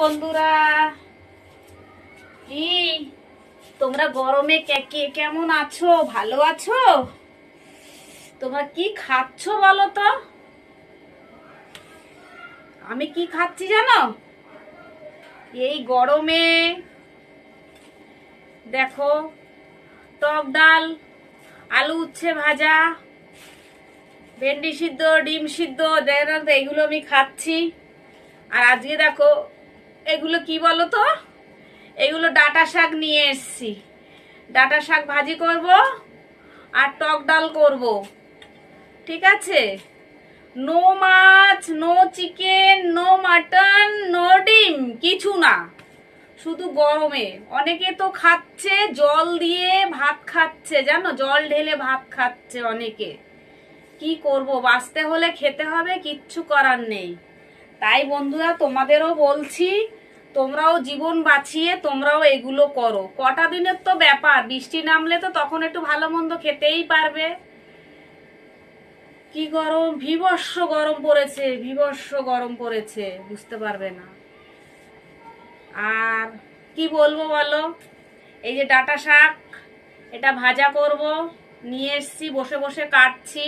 বন্ধুরা কি তোমরা গরমে কে কেমন আছো ভালো আছো তোমরা কি খাচ্ছ বলো তো আমি কি খাচ্ছি জানো এই গরমে দেখো টক ডাল আলু উচ্ছে ভাজা ভেন্ডি সিদ্ধ ডিম সিদ্ধ এগুলো আমি খাচ্ছি আর আজকে দেখো এগুলো কি বলো তো এগুলো ডাটা শাক নিয়ে এসছি ডাটা শাক ভাজি করব আর টক ডাল করব ঠিক আছে নো মাছ no chicken no mutton no ডিম কিছু না শুধু গরমে অনেকে তো খাচ্ছে জল দিয়ে ভাত খাচ্ছে জানো জল ঢেলে ভাত খাচ্ছে অনেকে কি করব বাঁচতে হলে খেতে হবে কিচ্ছু করার নেই তাই বন্ধুরা তোমাদেরও বলছি তোমরাও জীবন বাঁচিয়ে তোমরাও এগুলো করো কটা দিনের তো ব্যাপার বৃষ্টি নামলে তো তখন একটু ভালো মন্দ খেতেই পারবে কি গরম বিভৎস গরম পড়েছে বিভৎস গরম পড়েছে বুঝতে পারবে না আর কি বলবো বলো এই যে ডাটা শাক এটা ভাজা করব নিয়ে এসছি বসে বসে কাটছি